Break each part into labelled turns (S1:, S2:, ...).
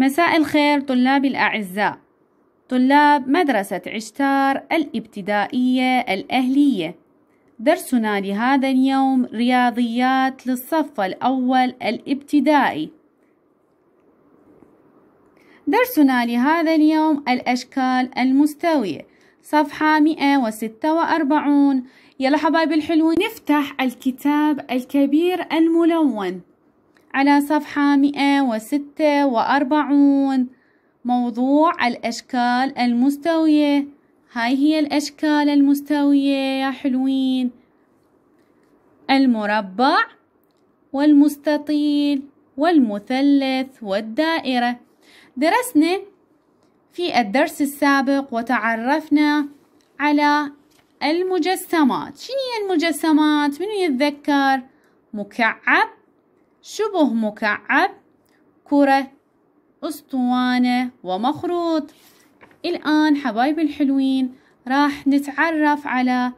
S1: مساء الخير طلابي الأعزاء طلاب مدرسة عشتار الابتدائية الأهلية درسنا لهذا اليوم رياضيات للصف الأول الابتدائي درسنا لهذا اليوم الأشكال المستوية صفحة 146 يلا حبايبي الحلوين نفتح الكتاب الكبير الملون على صفحة 146 موضوع الأشكال المستوية هاي هي الأشكال المستوية يا حلوين المربع والمستطيل والمثلث والدائرة درسنا في الدرس السابق وتعرفنا على المجسمات شنو هي المجسمات منو يتذكر مكعب شبه مكعب كرة أسطوانة ومخروط الآن حبايب الحلوين راح نتعرف على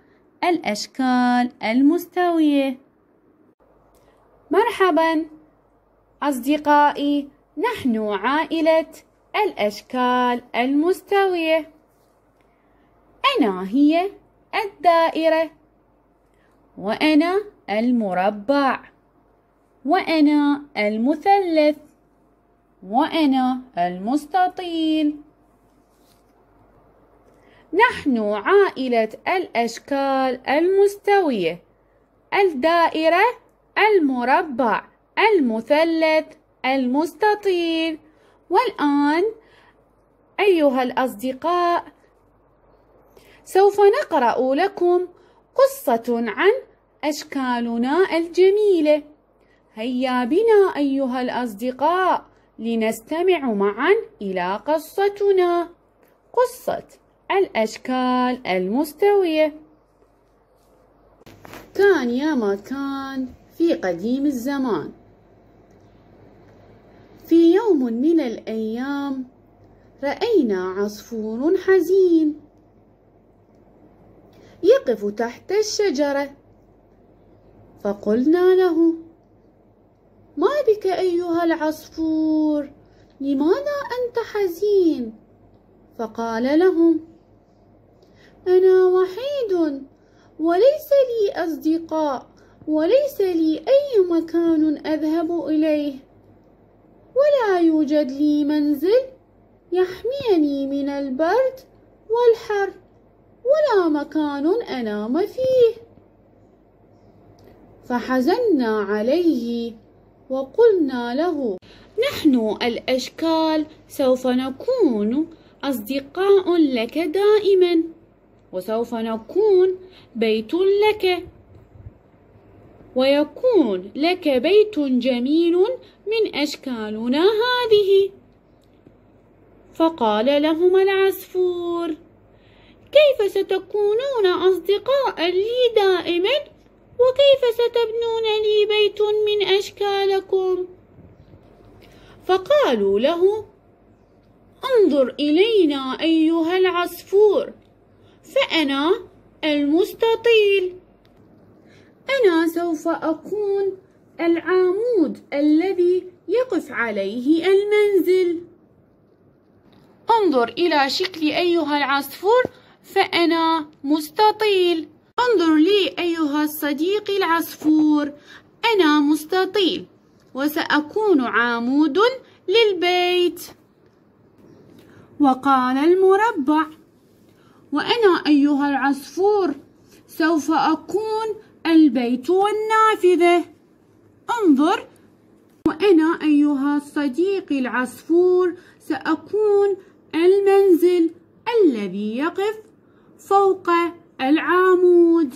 S1: الأشكال المستوية مرحبا أصدقائي نحن عائلة الأشكال المستوية أنا هي الدائرة وأنا المربع وأنا المثلث وأنا المستطيل نحن عائلة الأشكال المستوية الدائرة المربع المثلث المستطيل والآن أيها الأصدقاء سوف نقرأ لكم قصة عن أشكالنا الجميلة هيا بنا أيها الأصدقاء لنستمع معا إلى قصتنا قصة الأشكال المستوية كان يا ما كان في قديم الزمان في يوم من الأيام رأينا عصفور حزين يقف تحت الشجرة فقلنا له ما بك أيها العصفور لماذا أنت حزين فقال لهم أنا وحيد وليس لي أصدقاء وليس لي أي مكان أذهب إليه ولا يوجد لي منزل يحميني من البرد والحر ولا مكان أنام فيه فحزنا عليه وقلنا له نحن الأشكال سوف نكون أصدقاء لك دائما وسوف نكون بيت لك ويكون لك بيت جميل من أشكالنا هذه فقال لهما العصفور كيف ستكونون أصدقاء لي دائما وكيف ستبنون لي بيت من أشكالكم فقالوا له انظر إلينا أيها العصفور فأنا المستطيل أنا سوف أكون العمود الذي يقف عليه المنزل انظر إلى شكلي أيها العصفور فأنا مستطيل انظر لي أيها الصديق العصفور أنا مستطيل وسأكون عمود للبيت وقال المربع وأنا أيها العصفور سوف أكون البيت والنافذة انظر وأنا أيها الصديق العصفور سأكون المنزل الذي يقف فوق العامود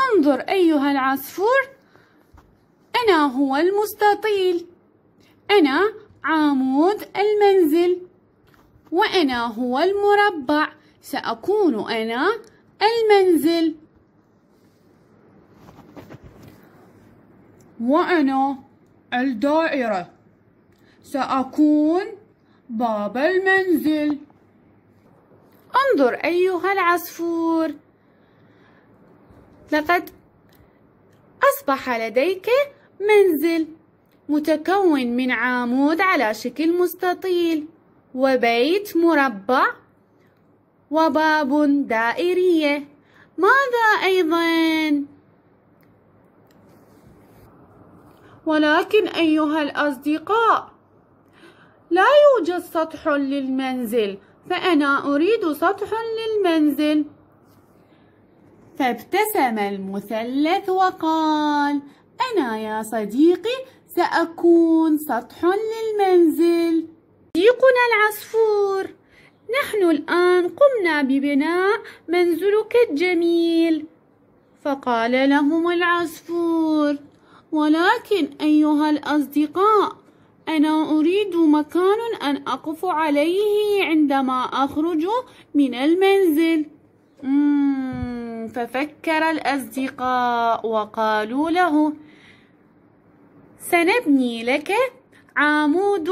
S1: انظر أيها العصفور أنا هو المستطيل أنا عامود المنزل وأنا هو المربع سأكون أنا المنزل وأنا الدائرة سأكون باب المنزل انظر أيها العصفور لقد أصبح لديك منزل متكون من عمود على شكل مستطيل وبيت مربع وباب دائرية ماذا أيضا؟ ولكن أيها الأصدقاء لا يوجد سطح للمنزل فأنا أريد سطح للمنزل فابتسم المثلث وقال أنا يا صديقي سأكون سطح للمنزل صديقنا العصفور نحن الآن قمنا ببناء منزلك الجميل فقال لهم العصفور ولكن أيها الأصدقاء أنا أريد مكان أن أقف عليه عندما أخرج من المنزل ففكر الأصدقاء وقالوا له سنبني لك عمود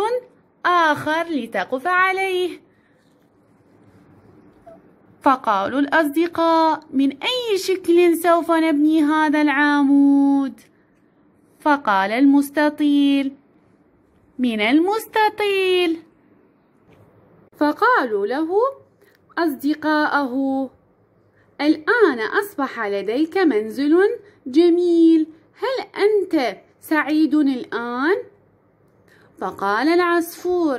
S1: آخر لتقف عليه فقالوا الأصدقاء من أي شكل سوف نبني هذا العمود؟ فقال المستطيل من المستطيل فقالوا له أصدقاءه الآن أصبح لديك منزل جميل هل أنت سعيد الآن؟ فقال العصفور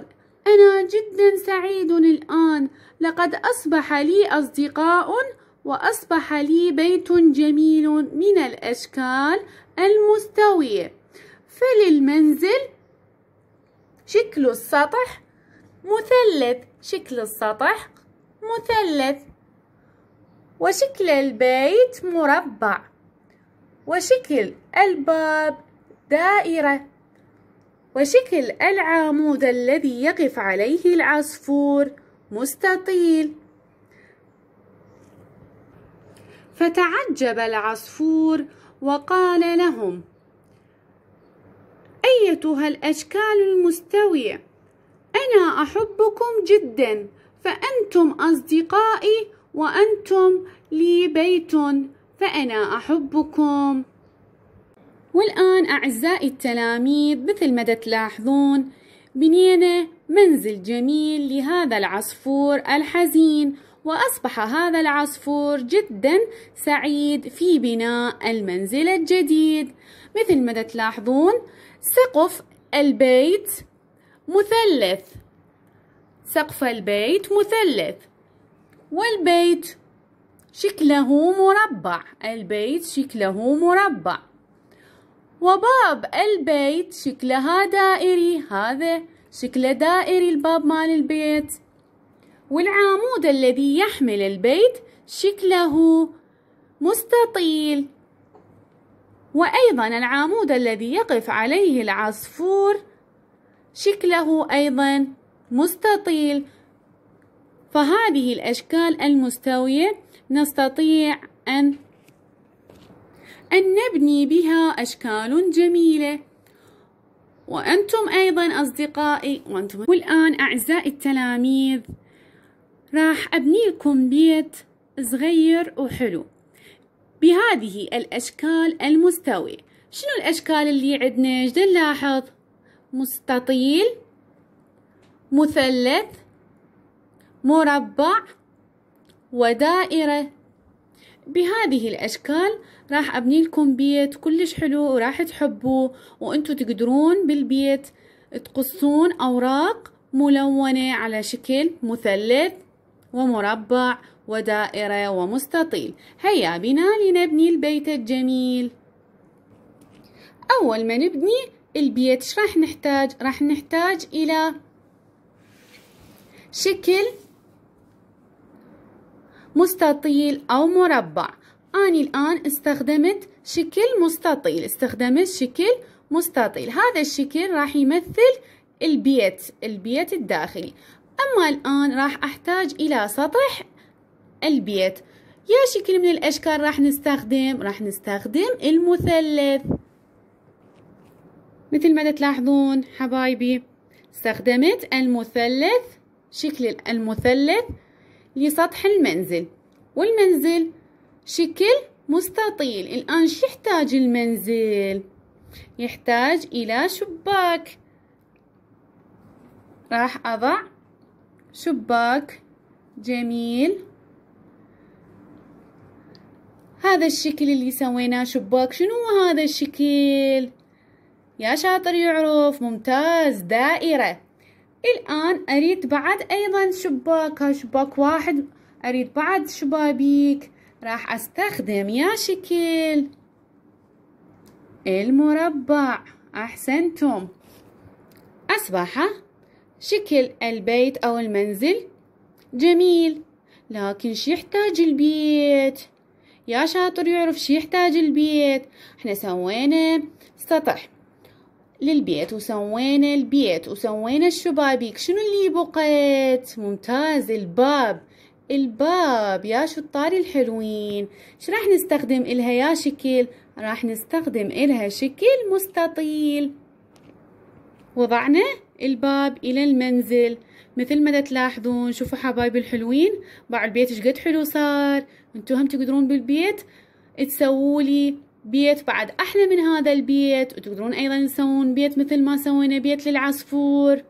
S1: أنا جدا سعيد الآن لقد أصبح لي أصدقاء وأصبح لي بيت جميل من الأشكال المستوية فللمنزل شكل السطح مثلث شكل السطح مثلث وشكل البيت مربع وشكل الباب دائرة وشكل العمود الذي يقف عليه العصفور مستطيل فتعجب العصفور وقال لهم أيتها الأشكال المستوية أنا أحبكم جدا فأنتم أصدقائي وأنتم لي بيت فأنا أحبكم والآن أعزائي التلاميذ مثل ما تلاحظون بنينا منزل جميل لهذا العصفور الحزين وأصبح هذا العصفور جدا سعيد في بناء المنزل الجديد مثل ما تلاحظون سقف البيت مثلث سقف البيت مثلث والبيت شكله مربع البيت شكله مربع وباب البيت شكلها دائري هذا شكل دائري الباب مال البيت والعمود الذي يحمل البيت شكله مستطيل وأيضا العمود الذي يقف عليه العصفور شكله أيضا مستطيل فهذه الأشكال المستوية نستطيع أن أن نبني بها أشكال جميلة وأنتم أيضا أصدقائي وأنتم والآن أعزائي التلاميذ راح أبني لكم بيت صغير وحلو بهذه الأشكال المستوية شنو الأشكال اللي عندنا جدا نلاحظ مستطيل مثلث مربع ودائرة بهذه الأشكال راح أبني لكم بيت كلش حلو وراح تحبوه وأنتوا تقدرون بالبيت تقصون أوراق ملونة على شكل مثلث ومربع ودائرة ومستطيل هيا بنا لنبني البيت الجميل أول ما نبني البيت ش راح نحتاج راح نحتاج إلى شكل مستطيل أو مربع أنا الآن استخدمت شكل مستطيل استخدمت شكل مستطيل هذا الشكل راح يمثل البيت البيت الداخلي أما الآن راح أحتاج إلى سطح البيت يا شكل من الأشكال راح نستخدم راح نستخدم المثلث مثل ما تلاحظون حبايبي استخدمت المثلث شكل المثلث لسطح المنزل والمنزل شكل مستطيل الآن شو يحتاج المنزل يحتاج إلى شباك راح أضع شباك جميل هذا الشكل اللي سويناه شباك شنو هذا الشكل يا شاطر يعرف ممتاز دائرة الآن أريد بعد أيضا شباك شباك واحد أريد بعد شبابيك راح أستخدم يا شكل المربع أحسنتم أصبح شكل البيت أو المنزل جميل لكن شي يحتاج البيت يا شاطر يعرف شي يحتاج البيت احنا سوينا سطح للبيت وسوينا البيت وسوينا الشبابيك شنو اللي بقيت ممتاز الباب الباب يا شطاري الحلوين شو راح نستخدم إلها يا شكل راح نستخدم إلها شكل مستطيل وضعنا الباب إلى المنزل مثل ما تلاحظون شوفوا حبايبي الحلوين باع البيت قد حلو صار انتو هم تقدرون بالبيت تسووا لي بيت بعد أحلى من هذا البيت وتقدرون أيضا تسوون بيت مثل ما سوينا بيت للعصفور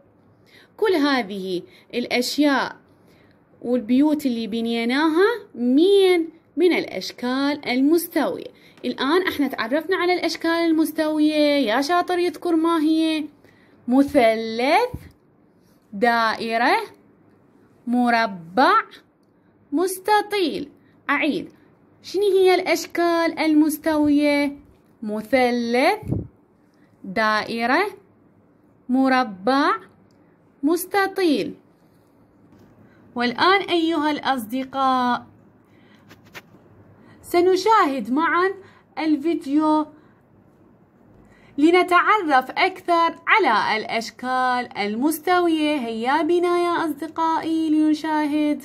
S1: كل هذه الأشياء والبيوت اللي بنيناها مين من الأشكال المستوية الآن احنا تعرفنا على الأشكال المستوية يا شاطر يذكر ما هي مثلث دائرة مربع مستطيل أعيد شنو هي الأشكال المستوية مثلث دائرة مربع مستطيل والآن أيها الأصدقاء سنشاهد معا الفيديو لنتعرف أكثر على الأشكال المستوية هيا بنا يا أصدقائي لنشاهد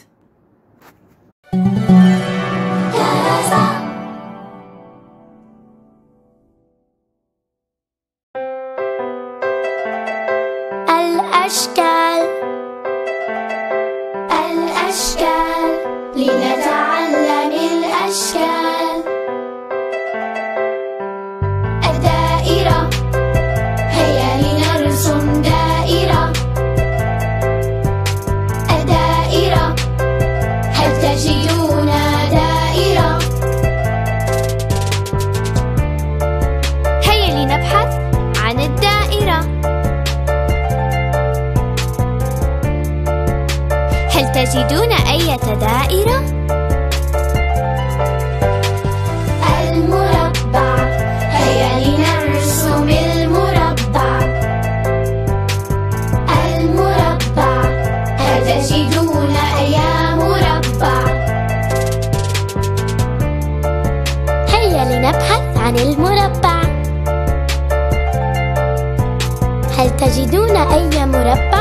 S2: تجدون أي دائرة؟ المربع هيا لنرسم المربع المربع هل تجدون أي مربع؟ هيا لنبحث عن المربع هل تجدون أي مربع؟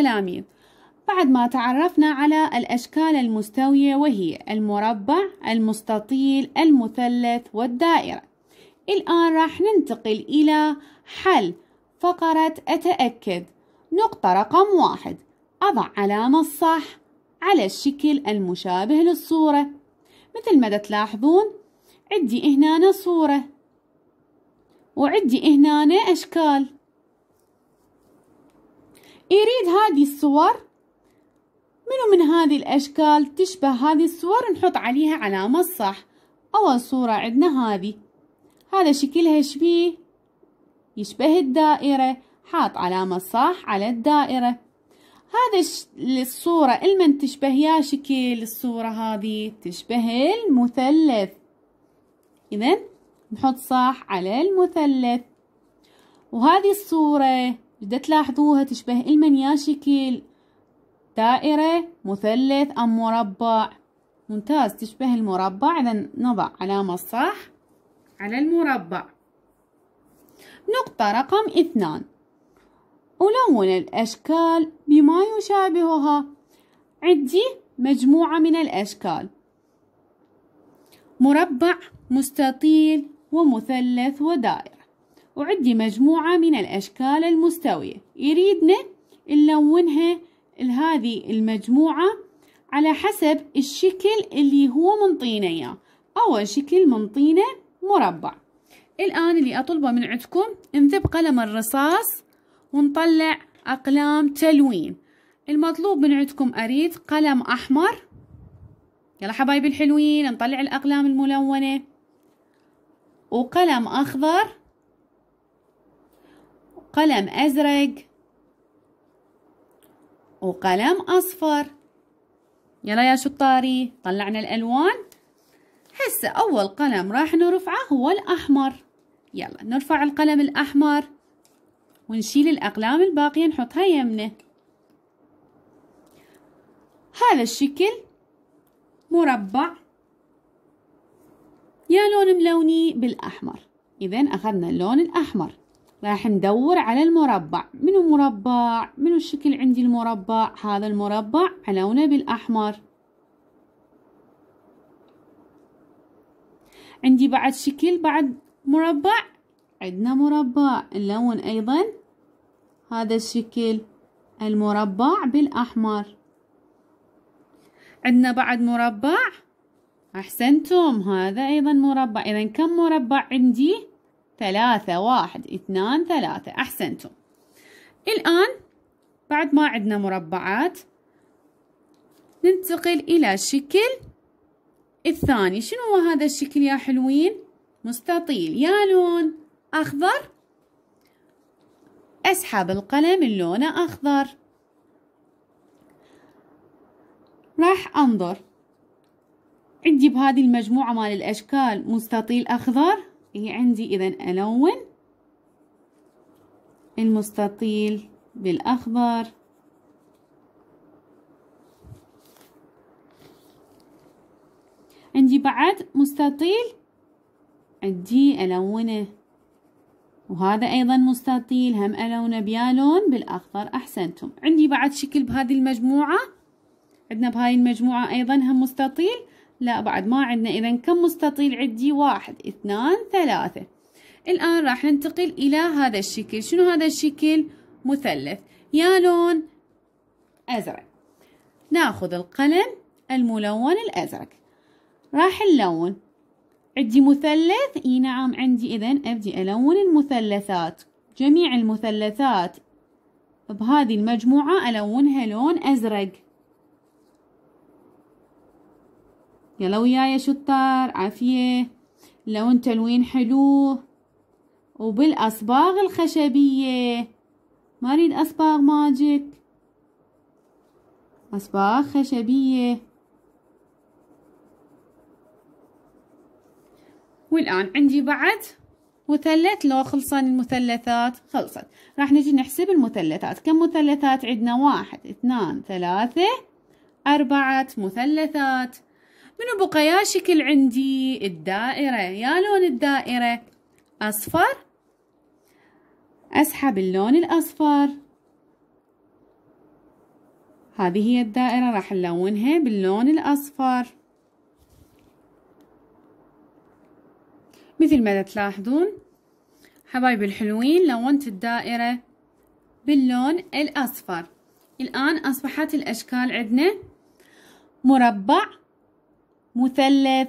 S1: التلاميذ بعد ما تعرفنا على الأشكال المستوية وهي المربع المستطيل المثلث والدائرة الآن راح ننتقل إلى حل فقرة أتأكد نقطة رقم واحد أضع علامة الصح على الشكل المشابه للصورة مثل ما تلاحظون عدي هنا صورة وعدي هنا أشكال يريد هذه الصور منو من هذه الأشكال تشبه هذه الصور نحط عليها علامة صح أول صورة عندنا هذه هذا شكلها شبيه يشبه الدائرة حاط علامة صح على الدائرة هذا الصورة المن تشبه يا شكل الصورة هذه تشبه المثلث إذا نحط صح على المثلث وهذه الصورة بدها تلاحظوها تشبه المنيا شكل دائرة مثلث أم مربع ممتاز تشبه المربع إذا نضع علامة صح على المربع نقطة رقم اثنان ألون الأشكال بما يشابهها عندي مجموعة من الأشكال مربع مستطيل ومثلث ودائرة وعندي مجموعة من الأشكال المستوية يريدنا نلونها هذه المجموعة على حسب الشكل اللي هو منطينا إياه أول شكل منطينا مربع الآن اللي أطلبه من عندكم نذب قلم الرصاص ونطلع أقلام تلوين المطلوب من عندكم أريد قلم أحمر يلا حبايبي الحلوين نطلع الأقلام الملونة وقلم أخضر قلم أزرق وقلم أصفر يلا يا شطاري طلعنا الألوان هسه أول قلم راح نرفعه هو الأحمر يلا نرفع القلم الأحمر ونشيل الأقلام الباقية نحطها يمنا هذا الشكل مربع يا لون ملوني بالأحمر إذا أخذنا اللون الأحمر راح ندور على المربع منو مربع منو الشكل عندي المربع هذا المربع لونه بالأحمر عندي بعد شكل بعد مربع عندنا مربع اللون أيضا هذا الشكل المربع بالأحمر عندنا بعد مربع أحسنتم هذا أيضا مربع إذا كم مربع عندي؟ ثلاثة واحد اثنان ثلاثة أحسنتم الآن بعد ما عدنا مربعات ننتقل إلى الشكل الثاني شنو هو هذا الشكل يا حلوين مستطيل يا لون أخضر أسحب القلم اللون أخضر راح أنظر عندي بهذه المجموعة مال الأشكال مستطيل أخضر هي عندي إذا ألون المستطيل بالأخضر عندي بعد مستطيل عندي ألونه وهذا أيضا مستطيل هم ألونه بيا لون بالأخضر أحسنتم عندي بعد شكل بهذه المجموعة عندنا بهاي المجموعة أيضا هم مستطيل لا بعد ما عندنا إذا كم مستطيل عندي واحد اثنان ثلاثة الآن راح ننتقل إلى هذا الشكل شنو هذا الشكل مثلث يا لون أزرق ناخذ القلم الملون الأزرق راح نلون عندي مثلث اي نعم عندي اذا ابدي الون المثلثات جميع المثلثات بهذه المجموعة الونها لون ازرق يلا وياي شطار عافية لون تلوين حلو وبالأصباغ الخشبية ما أريد أصباغ ماجيك أصباغ خشبية والآن عندي بعد مثلث لو خلصان المثلثات خلصت راح نجي نحسب المثلثات كم مثلثات عندنا واحد اثنان ثلاثة أربعة مثلثات منو بقى يا شكل عندي الدائرة يا لون الدائرة أصفر أسحب اللون الأصفر هذه هي الدائرة راح نلونها باللون الأصفر مثل ما تلاحظون حبايبي الحلوين لونت الدائرة باللون الأصفر الآن أصبحت الأشكال عندنا مربع مثلث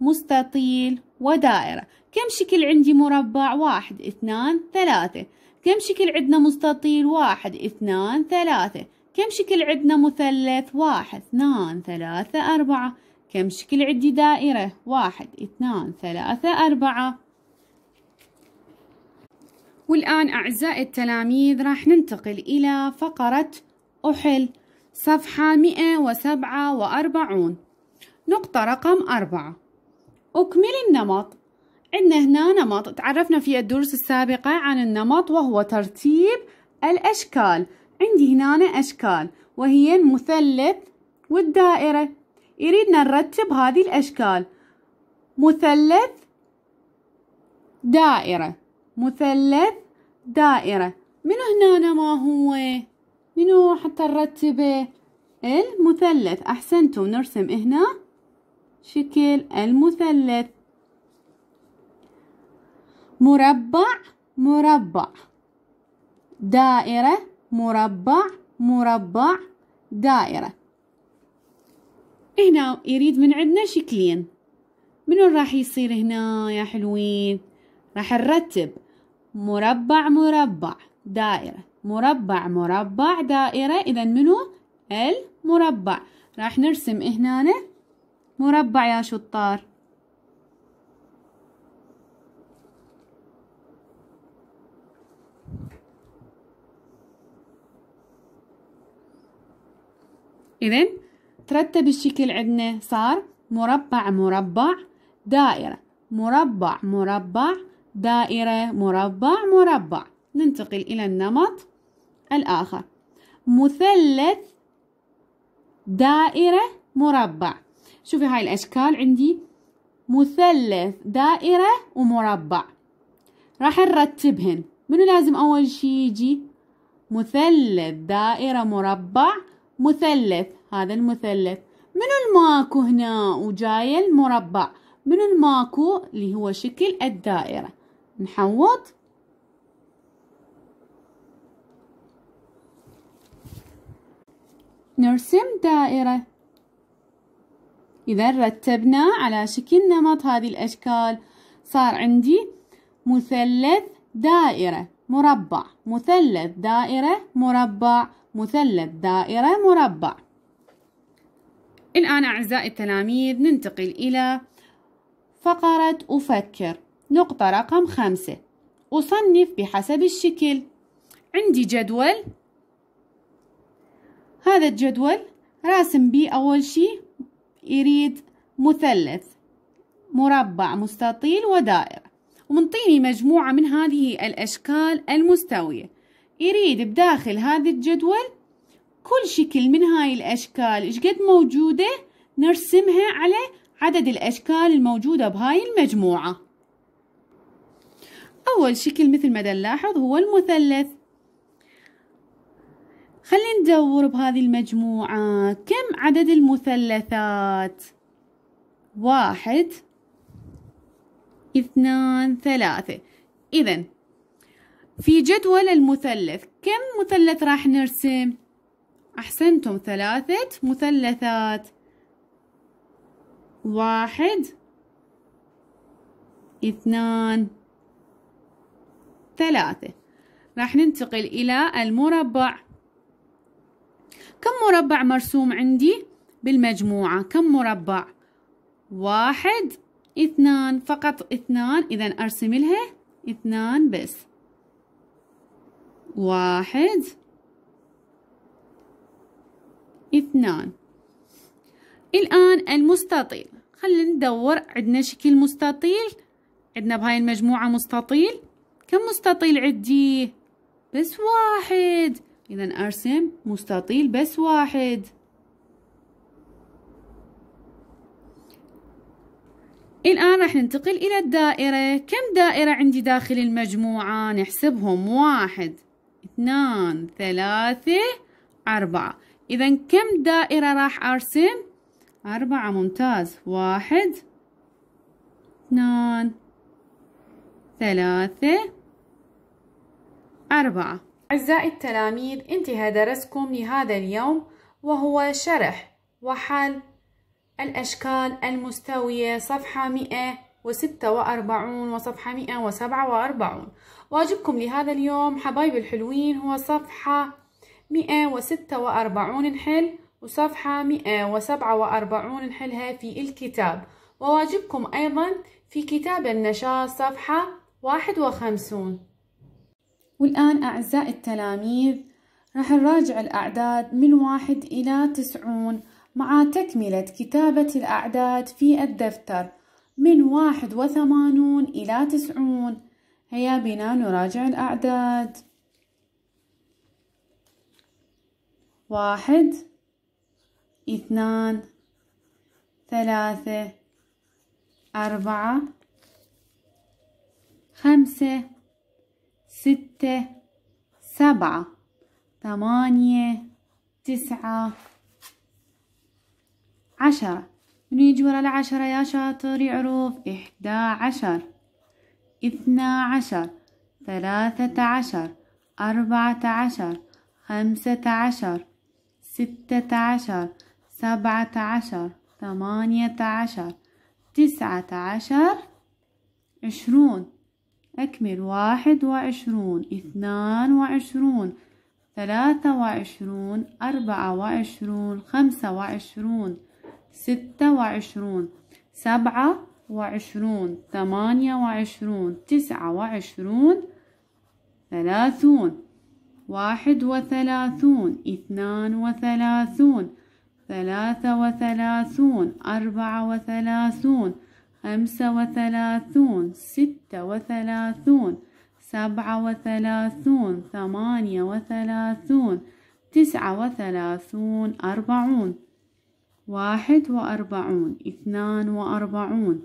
S1: مستطيل ودائرة كم شكل عندي مربع واحد اثنان ثلاثة كم شكل عندنا مستطيل واحد اثنان ثلاثة كم شكل عندنا مثلث واحد اثنان ثلاثة أربعة كم شكل عندي دائرة واحد اثنان ثلاثة أربعة والآن أعزائي التلاميذ راح ننتقل إلى فقرة أحل صفحة مئة وسبعة وأربعون نقطة رقم أربعة أكمل النمط عندنا هنا نمط تعرفنا في الدروس السابقة عن النمط وهو ترتيب الأشكال عندي هنا أشكال وهي المثلث والدائرة يريدنا نرتب هذه الأشكال مثلث دائرة مثلث دائرة من هنا ما هو منو حتى نرتبه المثلث أحسنتم نرسم هنا شكل المثلث مربع مربع دائرة مربع مربع دائرة هنا يريد من عندنا شكلين منو راح يصير هنا يا حلوين راح نرتب مربع مربع دائرة مربع مربع دائرة إذا منو المربع راح نرسم هنا مربع يا شطار إذا ترتب الشكل عندنا صار مربع مربع دائرة مربع مربع دائرة مربع مربع ننتقل إلى النمط الآخر مثلث دائرة مربع شوفي هاي الأشكال عندي مثلث دائرة ومربع راح نرتبهن منو لازم أول شي يجي مثلث دائرة مربع مثلث هذا المثلث منو الماكو هنا وجاي المربع منو الماكو اللي هو شكل الدائرة نحوط نرسم دائرة إذا رتبنا على شكل نمط هذه الأشكال صار عندي مثلث دائرة مربع مثلث دائرة مربع مثلث دائرة مربع الآن أعزائي التلاميذ ننتقل إلى فقرة أفكر نقطة رقم خمسة أصنف بحسب الشكل عندي جدول هذا الجدول راسم بيه أول شيء يريد مثلث مربع مستطيل ودائرة ومنطيني مجموعة من هذه الأشكال المستوية يريد بداخل هذا الجدول كل شكل من هاي الأشكال قد موجودة نرسمها على عدد الأشكال الموجودة بهاي المجموعة أول شكل مثل ما نلاحظ هو المثلث خلينا ندور بهذه المجموعة كم عدد المثلثات واحد اثنان ثلاثة إذا في جدول المثلث كم مثلث راح نرسم أحسنتم ثلاثة مثلثات واحد اثنان ثلاثة راح ننتقل إلى المربع كم مربع مرسوم عندي بالمجموعة كم مربع واحد اثنان فقط اثنان إذا أرسم لها اثنان بس واحد اثنان الآن المستطيل خلينا ندور عندنا شكل مستطيل عندنا بهاي المجموعة مستطيل كم مستطيل عندي بس واحد إذا أرسم مستطيل بس واحد الآن راح ننتقل إلى الدائرة كم دائرة عندي داخل المجموعة نحسبهم واحد اثنان ثلاثة أربعة إذا كم دائرة راح أرسم أربعة ممتاز واحد اثنان ثلاثة أربعة أعزائي التلاميذ انتهى درسكم لهذا اليوم وهو شرح وحل الأشكال المستوية صفحة 146 وصفحة 147 واجبكم لهذا اليوم حبايب الحلوين هو صفحة 146 نحل وصفحة 147 نحلها في الكتاب وواجبكم أيضا في كتاب النشاط صفحة 51 والآن أعزائي التلاميذ راح نراجع الأعداد من واحد إلى تسعون مع تكملة كتابة الأعداد في الدفتر من واحد وثمانون إلى تسعون هيا بنا نراجع الأعداد واحد اثنان ثلاثة أربعة خمسة ستة سبعة ثمانية تسعة عشرة من يجي ورا العشرة يا شاطر يعرف إحدى عشر اثنا عشر ثلاثة عشر أربعة عشر خمسة عشر ستة عشر سبعة عشر ثمانية عشر تسعة عشر عشرون أكمل واحد وعشرون اثنان وعشرون ثلاثة وعشرون أربعة وعشرون خمسة وعشرون ستة وعشرون سبعة وعشرون ثمانية وعشرون تسعة وعشرون ثلاثون واحد وثلاثون اثنان وثلاثون ثلاثة وثلاثون أربعة وثلاثون خمسة وثلاثون ستة وثلاثون سبعة وثلاثون ثمانية وثلاثون تسعة وثلاثون أربعون واحد وأربعون اثنان وأربعون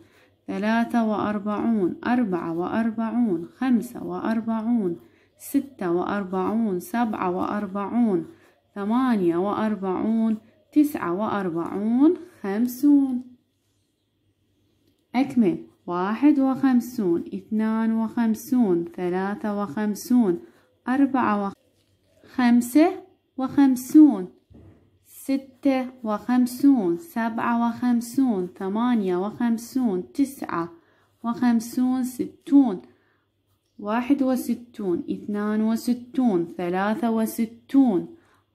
S1: ثلاثة وأربعون أربعة وأربعون خمسة وأربعون ستة وأربعون سبعة وأربعون ثمانية وأربعون تسعة وأربعون خمسون أكمل واحد وخمسون اثنان وخمسون ثلاثة وخمسون أربعة وخمسة خمسة وخمسون ستة وخمسون سبعة وخمسون ثمانية وخمسون تسعة وخمسون ستون واحد وستون اثنان وستون ثلاثة وستون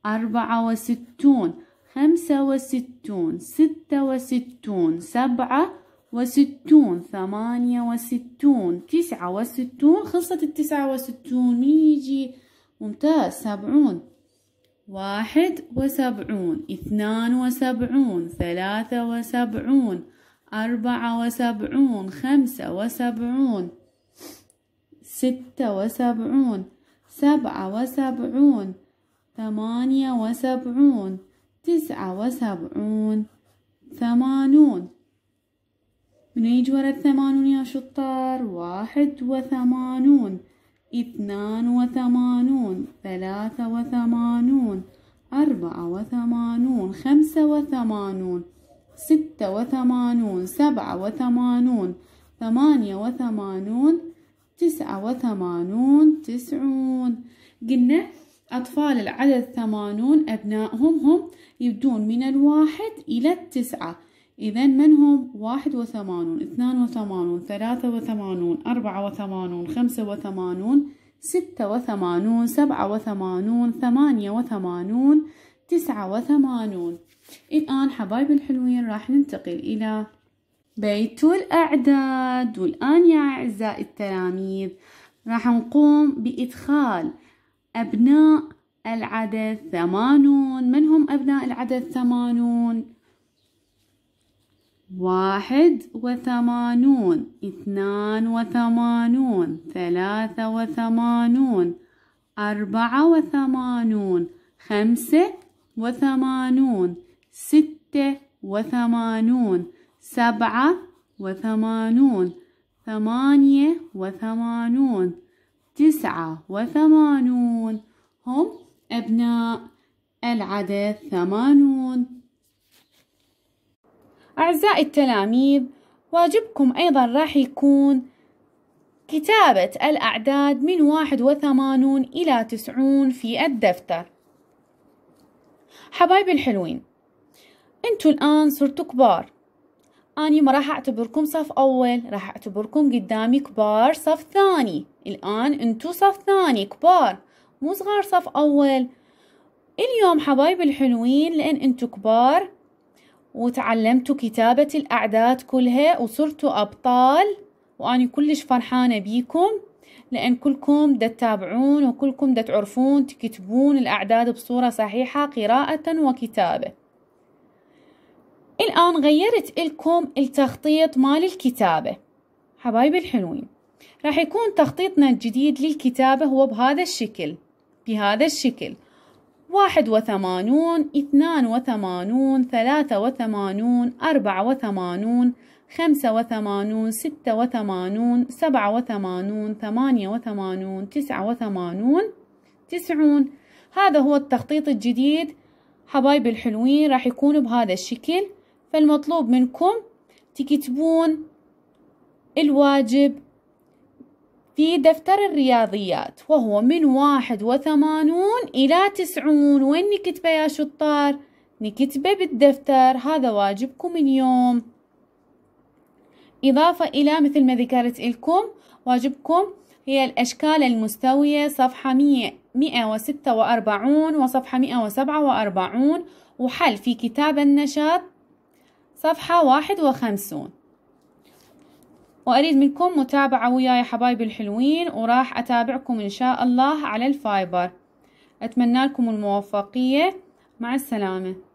S1: أربعة وستون خمسة وستون ستة وستون سبعة وستون ثمانية وستون تسعة وستون خلصت التسعة وستون مين يجي ممتاز سبعون واحد وسبعون اثنان وسبعون ثلاثة وسبعون أربعة وسبعون خمسة وسبعون ستة وسبعون سبعة وسبعون ثمانية وسبعون تسعة وسبعون ثمانون من يجي ورا الثمانون يا شطار واحد وثمانون اثنان وثمانون ثلاثة وثمانون أربعة وثمانون خمسة وثمانون ستة وثمانون سبعة وثمانون ثمانية وثمانون تسعة وثمانون تسعون قلنا أطفال العدد ثمانون أبنائهم هم يبدون من الواحد إلى التسعة إذا من هم واحد وثمانون اثنان وثمانون ثلاثة وثمانون أربعة وثمانون خمسة وثمانون ستة وثمانون سبعة وثمانون ثمانية وثمانون تسعة وثمانون الآن حبايب الحلوين راح ننتقل إلى بيت الأعداد والآن يا أعزائي التلاميذ راح نقوم بإدخال أبناء العدد ثمانون من هم أبناء العدد ثمانون؟ واحد وثمانون اثنان وثمانون ثلاثة وثمانون أربعة وثمانون خمسة وثمانون ستة وثمانون سبعة وثمانون ثمانية وثمانون تسعة وثمانون هم أبناء العدد ثمانون أعزائي التلاميذ واجبكم أيضا راح يكون كتابة الأعداد من واحد وثمانون إلى تسعون في الدفتر حبايبي الحلوين انتوا الآن صرتوا كبار أني ما راح أعتبركم صف أول راح أعتبركم قدامي كبار صف ثاني الآن انتوا صف ثاني كبار مو صغار صف أول اليوم حبايبي الحلوين لأن انتوا كبار وتعلمتوا كتابة الأعداد كلها وصرتوا أبطال وأنا كلش فرحانة بيكم لأن كلكم دا تتابعون وكلكم دا تعرفون تكتبون الأعداد بصورة صحيحة قراءة وكتابة الآن غيرت لكم التخطيط مال الكتابة حبايبي الحلوين راح يكون تخطيطنا الجديد للكتابة هو بهذا الشكل بهذا الشكل واحد وثمانون اثنان وثمانون ثلاثة وثمانون أربعة وثمانون خمسة وثمانون ستة وثمانون سبعة وثمانون ثمانية وثمانون تسعة وثمانون تسعون هذا هو التخطيط الجديد حبايبي الحلوين راح يكون بهذا الشكل فالمطلوب منكم تكتبون الواجب في دفتر الرياضيات وهو من واحد وثمانون إلى تسعون وين نكتبه يا شطار؟ نكتبه بالدفتر هذا واجبكم اليوم إضافة إلى مثل ما ذكرت لكم واجبكم هي الأشكال المستوية صفحة مية مئة وستة وأربعون وصفحة مئة وسبعة وأربعون وحل في كتاب النشاط صفحة واحد وخمسون وأريد منكم متابعة وياي حبايبي الحلوين وراح أتابعكم إن شاء الله على الفايبر أتمنى لكم الموفقية مع السلامة